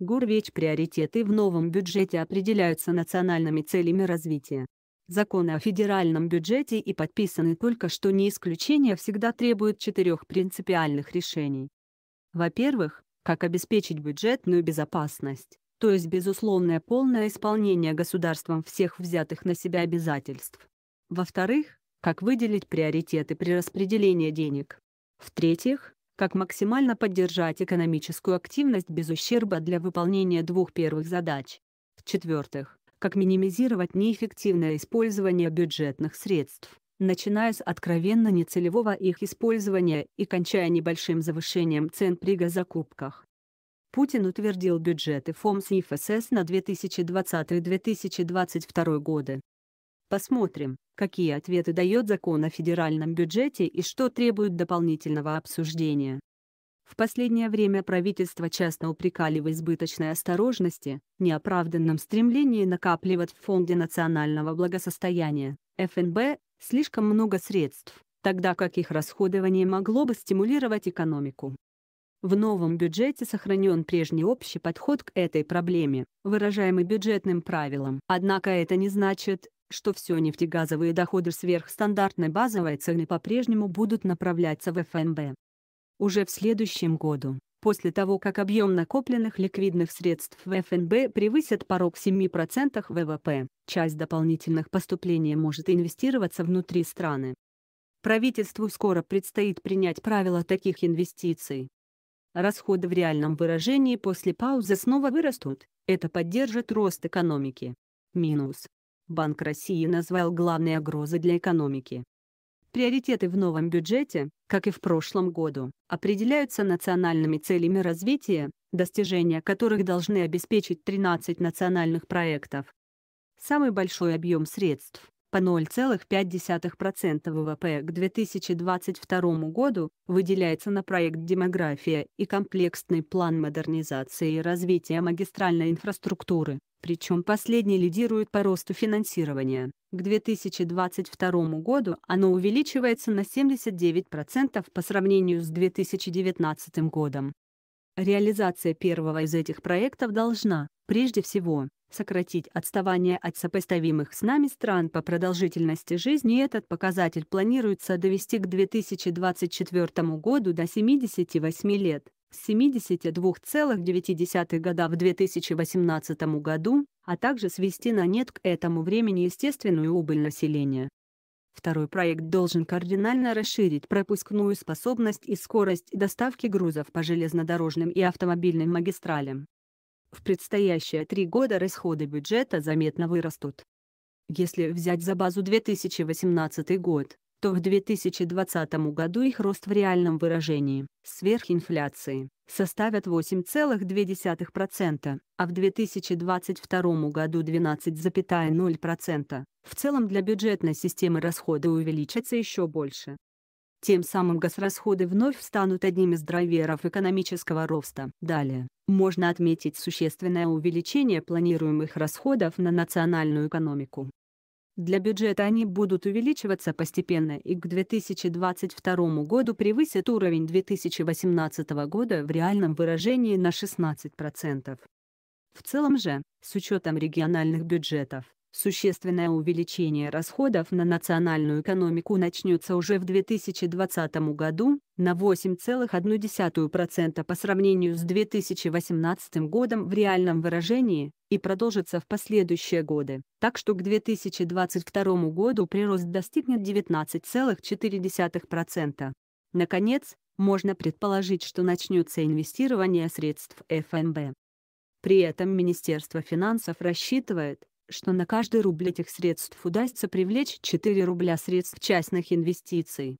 Гурвич приоритеты в новом бюджете определяются национальными целями развития. Законы о федеральном бюджете и подписаны только что не исключение всегда требуют четырех принципиальных решений. Во-первых, как обеспечить бюджетную безопасность, то есть безусловное полное исполнение государством всех взятых на себя обязательств. Во-вторых, как выделить приоритеты при распределении денег. В-третьих, как максимально поддержать экономическую активность без ущерба для выполнения двух первых задач. В-четвертых, как минимизировать неэффективное использование бюджетных средств, начиная с откровенно нецелевого их использования и кончая небольшим завышением цен при газокупках. Путин утвердил бюджеты ФОМС и ФСС на 2020-2022 годы. Посмотрим, какие ответы дает закон о федеральном бюджете и что требует дополнительного обсуждения. В последнее время правительство часто упрекали в избыточной осторожности, неоправданном стремлении накапливать в Фонде национального благосостояния, ФНБ, слишком много средств, тогда как их расходование могло бы стимулировать экономику. В новом бюджете сохранен прежний общий подход к этой проблеме, выражаемый бюджетным правилом. Однако это не значит, что все нефтегазовые доходы сверх стандартной базовой цены по-прежнему будут направляться в ФНБ. Уже в следующем году, после того как объем накопленных ликвидных средств в ФНБ превысит порог 7% ВВП, часть дополнительных поступлений может инвестироваться внутри страны. Правительству скоро предстоит принять правила таких инвестиций. Расходы в реальном выражении после паузы снова вырастут, это поддержит рост экономики. Минус. Банк России назвал главные угрозы для экономики. Приоритеты в новом бюджете, как и в прошлом году, определяются национальными целями развития, достижения которых должны обеспечить 13 национальных проектов. Самый большой объем средств по 0,5% ВВП к 2022 году выделяется на проект «Демография» и комплексный план модернизации и развития магистральной инфраструктуры. Причем последний лидирует по росту финансирования. К 2022 году оно увеличивается на 79% по сравнению с 2019 годом. Реализация первого из этих проектов должна, прежде всего, сократить отставание от сопоставимых с нами стран по продолжительности жизни, и этот показатель планируется довести к 2024 году до 78 лет с 72,9 года в 2018 году, а также свести на нет к этому времени естественную убыль населения. Второй проект должен кардинально расширить пропускную способность и скорость доставки грузов по железнодорожным и автомобильным магистралям. В предстоящие три года расходы бюджета заметно вырастут. Если взять за базу 2018 год, то в 2020 году их рост в реальном выражении, сверхинфляции, составят 8,2%, а в 2022 году 12,0%. В целом для бюджетной системы расходы увеличатся еще больше. Тем самым госрасходы вновь станут одним из драйверов экономического роста. Далее, можно отметить существенное увеличение планируемых расходов на национальную экономику. Для бюджета они будут увеличиваться постепенно и к 2022 году превысят уровень 2018 года в реальном выражении на 16%. В целом же, с учетом региональных бюджетов, Существенное увеличение расходов на национальную экономику начнется уже в 2020 году, на 8,1% по сравнению с 2018 годом в реальном выражении, и продолжится в последующие годы, так что к 2022 году прирост достигнет 19,4%. Наконец, можно предположить, что начнется инвестирование средств ФНБ. При этом Министерство финансов рассчитывает, что на каждый рубль этих средств удастся привлечь 4 рубля средств частных инвестиций.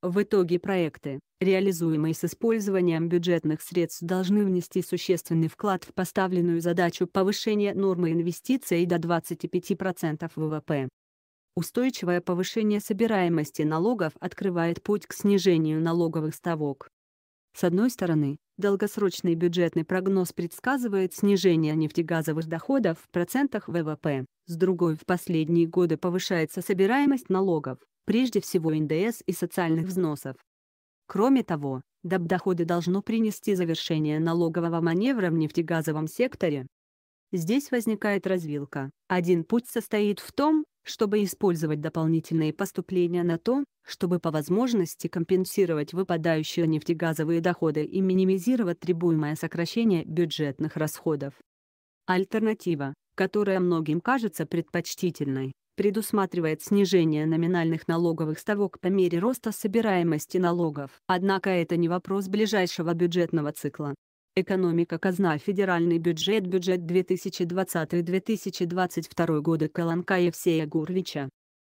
В итоге проекты, реализуемые с использованием бюджетных средств, должны внести существенный вклад в поставленную задачу повышения нормы инвестиций до 25% ВВП. Устойчивое повышение собираемости налогов открывает путь к снижению налоговых ставок. С одной стороны, долгосрочный бюджетный прогноз предсказывает снижение нефтегазовых доходов в процентах ВВП. С другой, в последние годы повышается собираемость налогов, прежде всего НДС и социальных взносов. Кроме того, ДАБ доходы должно принести завершение налогового маневра в нефтегазовом секторе. Здесь возникает развилка. Один путь состоит в том, чтобы использовать дополнительные поступления на то, чтобы по возможности компенсировать выпадающие нефтегазовые доходы и минимизировать требуемое сокращение бюджетных расходов. Альтернатива, которая многим кажется предпочтительной, предусматривает снижение номинальных налоговых ставок по мере роста собираемости налогов. Однако это не вопрос ближайшего бюджетного цикла, Экономика казна Федеральный бюджет Бюджет 2020-2022 года Каланкаев Сея Гурвича